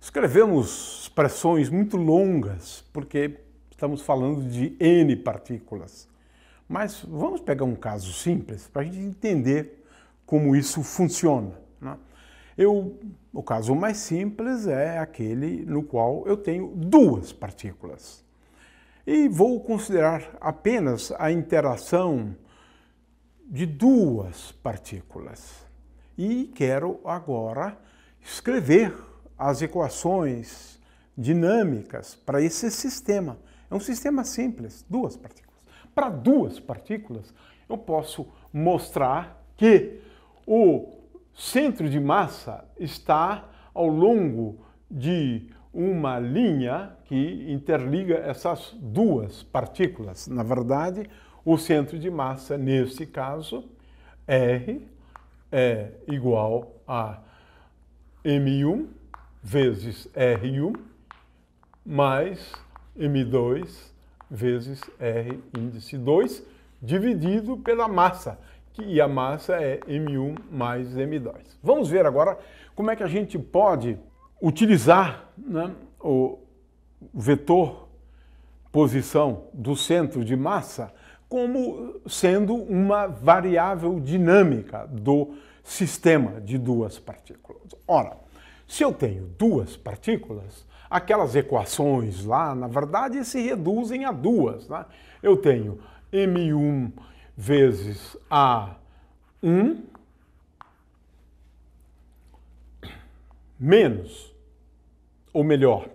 Escrevemos expressões muito longas, porque estamos falando de N partículas. Mas vamos pegar um caso simples para a gente entender como isso funciona. Né? Eu, o caso mais simples é aquele no qual eu tenho duas partículas. E vou considerar apenas a interação de duas partículas. E quero agora escrever as equações dinâmicas para esse sistema. É um sistema simples, duas partículas. Para duas partículas, eu posso mostrar que o centro de massa está ao longo de uma linha que interliga essas duas partículas. Na verdade, o centro de massa, nesse caso, R, é igual a M1 vezes R1 mais M2 vezes R índice 2 dividido pela massa, que a massa é M1 mais M2. Vamos ver agora como é que a gente pode utilizar né, o vetor posição do centro de massa como sendo uma variável dinâmica do sistema de duas partículas. Ora, se eu tenho duas partículas, aquelas equações lá, na verdade, se reduzem a duas. Né? Eu tenho M1 vezes A1 menos, ou melhor,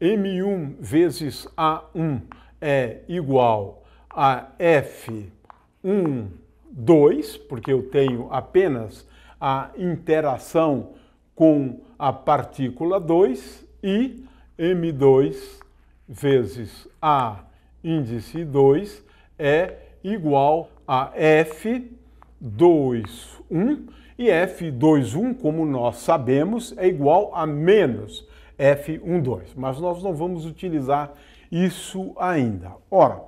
M1 vezes A1 é igual a F1, 2, porque eu tenho apenas a interação com a partícula 2 e M2 vezes A índice 2 é igual a F21 e F21, como nós sabemos, é igual a menos F12, mas nós não vamos utilizar isso ainda. Ora,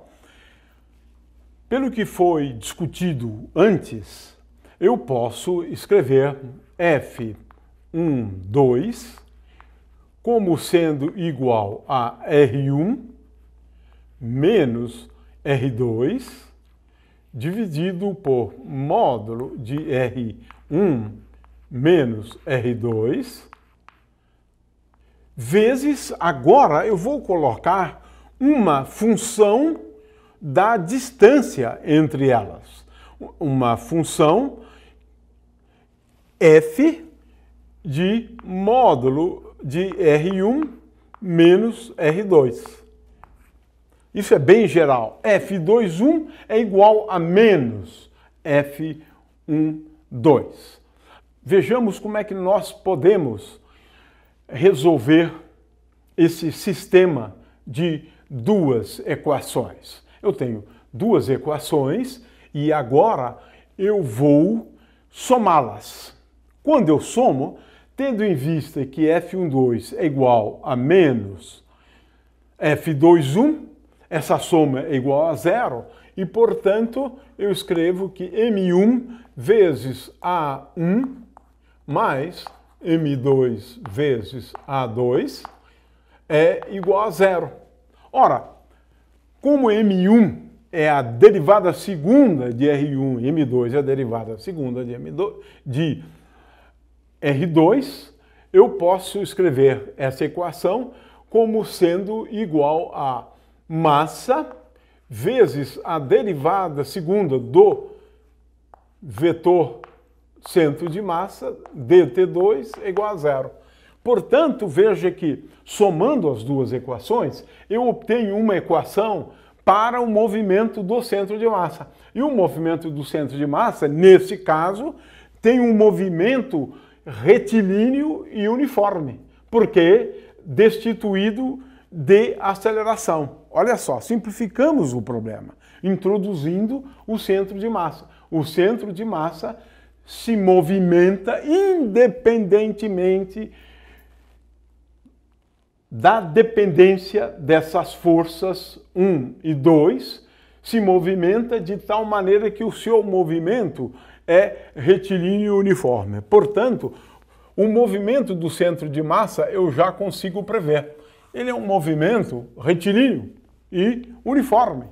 pelo que foi discutido antes, eu posso escrever F 1, 2, como sendo igual a R1 menos R2 dividido por módulo de R1 menos R2 vezes, agora eu vou colocar uma função da distância entre elas. Uma função f de módulo de R1 menos R2. Isso é bem geral. F21 é igual a menos F12. Vejamos como é que nós podemos resolver esse sistema de duas equações. Eu tenho duas equações e agora eu vou somá-las. Quando eu somo, Tendo em vista que F12 é igual a menos F21, essa soma é igual a zero, e, portanto, eu escrevo que M1 vezes A1 mais M2 vezes A2 é igual a zero. Ora, como M1 é a derivada segunda de R1 e M2 é a derivada segunda de, M2, de R2, eu posso escrever essa equação como sendo igual a massa vezes a derivada segunda do vetor centro de massa, dt2, é igual a zero. Portanto, veja que, somando as duas equações, eu obtenho uma equação para o movimento do centro de massa. E o movimento do centro de massa, nesse caso, tem um movimento retilíneo e uniforme, porque destituído de aceleração. Olha só, simplificamos o problema, introduzindo o centro de massa. O centro de massa se movimenta independentemente da dependência dessas forças 1 e 2, se movimenta de tal maneira que o seu movimento é retilíneo uniforme. Portanto, o movimento do centro de massa eu já consigo prever. Ele é um movimento retilíneo e uniforme.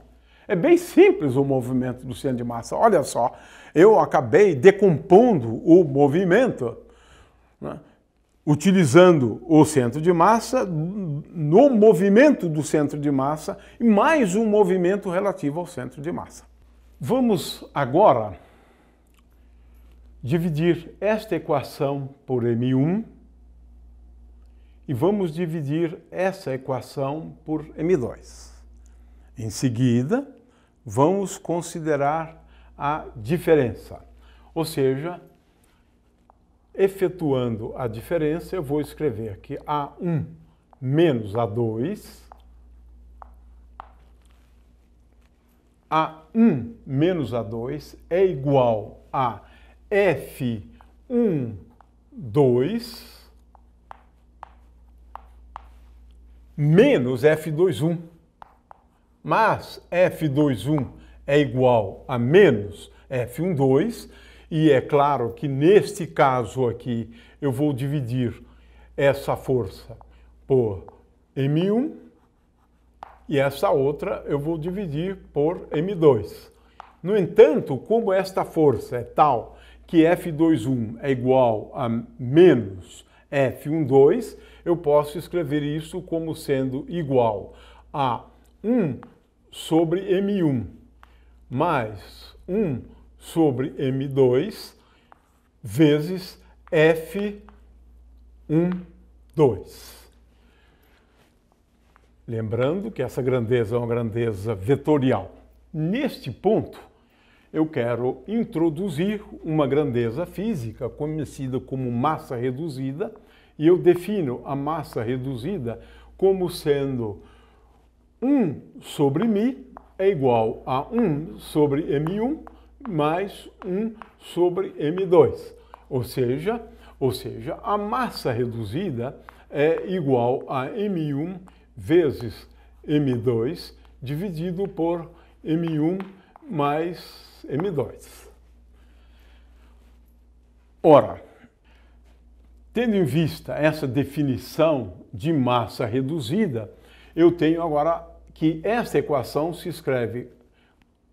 É bem simples o movimento do centro de massa. Olha só, eu acabei decompondo o movimento, né, utilizando o centro de massa, no movimento do centro de massa e mais um movimento relativo ao centro de massa. Vamos agora dividir esta equação por M1 e vamos dividir essa equação por M2. Em seguida, vamos considerar a diferença, ou seja, efetuando a diferença, eu vou escrever que A1 menos A2, A1 menos A2 é igual a F um dois menos f dois um, Mas f dois um é igual a menos f um dois e é claro que neste caso aqui eu vou dividir essa força por M1 e essa outra eu vou dividir por M2. No entanto, como esta força é tal que F21 é igual a menos F12, eu posso escrever isso como sendo igual a 1 sobre M1 mais 1 sobre M2 vezes F12. Lembrando que essa grandeza é uma grandeza vetorial. Neste ponto, eu quero introduzir uma grandeza física conhecida como massa reduzida, e eu defino a massa reduzida como sendo 1 sobre μ é igual a 1 sobre m1 mais 1 sobre m2. Ou seja, ou seja, a massa reduzida é igual a m1 vezes m2 dividido por m1 mais M2. Ora, tendo em vista essa definição de massa reduzida, eu tenho agora que esta equação se escreve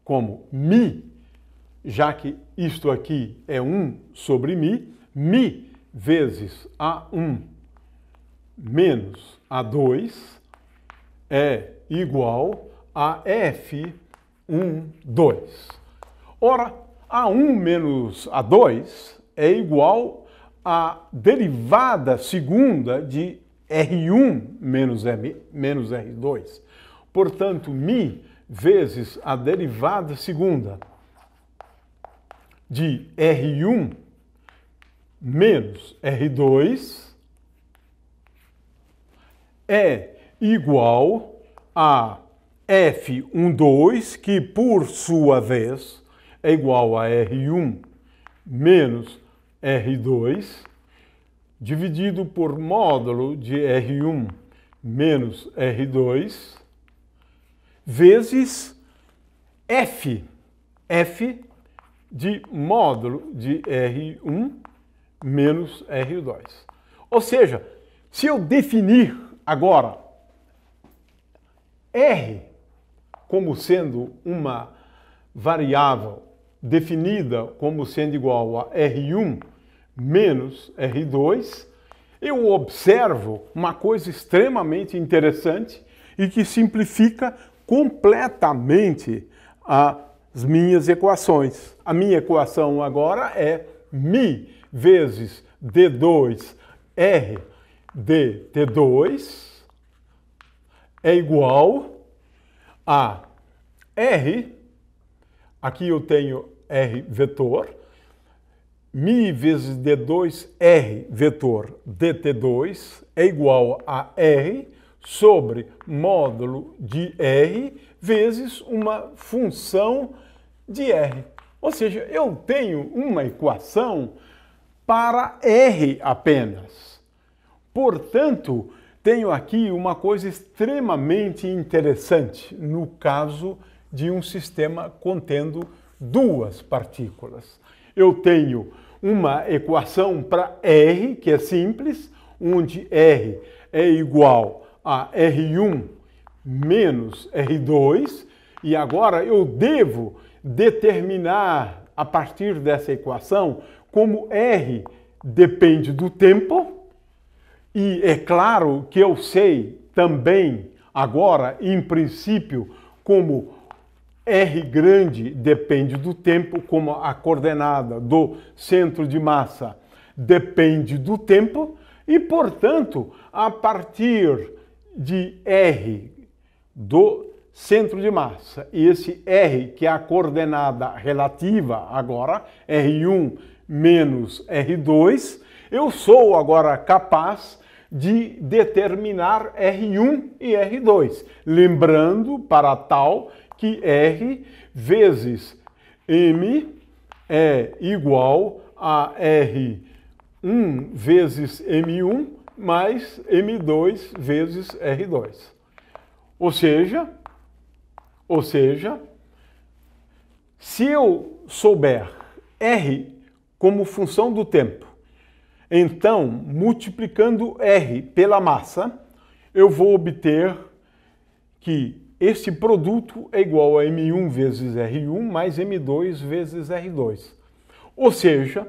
como mi, já que isto aqui é 1 sobre mi, mi vezes A1 menos A2 é igual a F1, 2. Ora, A1 menos A2 é igual à derivada segunda de R1 menos, M, menos R2. Portanto, mi vezes a derivada segunda de R1 menos R2 é igual a F12, que por sua vez é igual a R1 menos R2 dividido por módulo de R1 menos R2 vezes F, F de módulo de R1 menos R2. Ou seja, se eu definir agora R como sendo uma variável definida como sendo igual a R1 menos R2, eu observo uma coisa extremamente interessante e que simplifica completamente as minhas equações. A minha equação agora é mi vezes d2 r dt2 é igual a r Aqui eu tenho R vetor, mi vezes D2, R vetor DT2 é igual a R sobre módulo de R vezes uma função de R. Ou seja, eu tenho uma equação para R apenas. Portanto, tenho aqui uma coisa extremamente interessante no caso de de um sistema contendo duas partículas. Eu tenho uma equação para R, que é simples, onde R é igual a R1 menos R2, e agora eu devo determinar a partir dessa equação como R depende do tempo, e é claro que eu sei também agora, em princípio, como R grande depende do tempo, como a coordenada do centro de massa depende do tempo, e, portanto, a partir de R do centro de massa, e esse R, que é a coordenada relativa agora, R1 menos R2, eu sou agora capaz de determinar R1 e R2, lembrando para tal que R vezes M é igual a R1 vezes M1 mais M2 vezes R2. Ou seja, ou seja, se eu souber R como função do tempo, então, multiplicando R pela massa, eu vou obter que este produto é igual a M1 vezes R1 mais M2 vezes R2. Ou seja,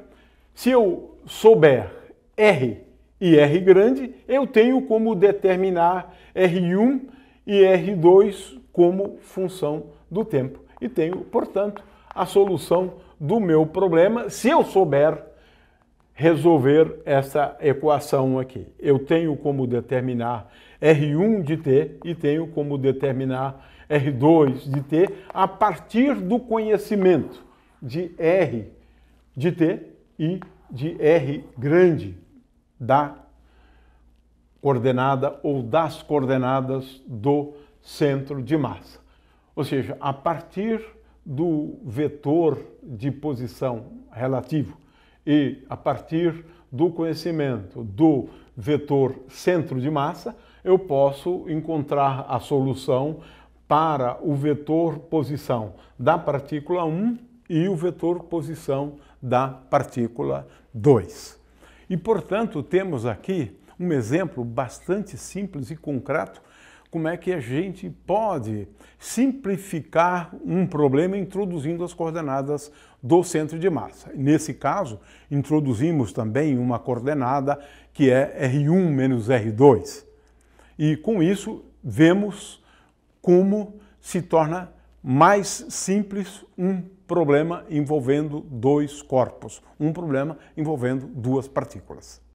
se eu souber R e R grande, eu tenho como determinar R1 e R2 como função do tempo. E tenho, portanto, a solução do meu problema se eu souber resolver essa equação aqui. Eu tenho como determinar R1 de T e tenho como determinar R2 de T a partir do conhecimento de R de T e de R grande da coordenada ou das coordenadas do centro de massa. Ou seja, a partir do vetor de posição relativo e a partir do conhecimento do vetor centro de massa, eu posso encontrar a solução para o vetor posição da partícula 1 e o vetor posição da partícula 2. E, portanto, temos aqui um exemplo bastante simples e concreto como é que a gente pode simplificar um problema introduzindo as coordenadas do centro de massa. Nesse caso, introduzimos também uma coordenada que é R1 menos R2. E com isso, vemos como se torna mais simples um problema envolvendo dois corpos, um problema envolvendo duas partículas.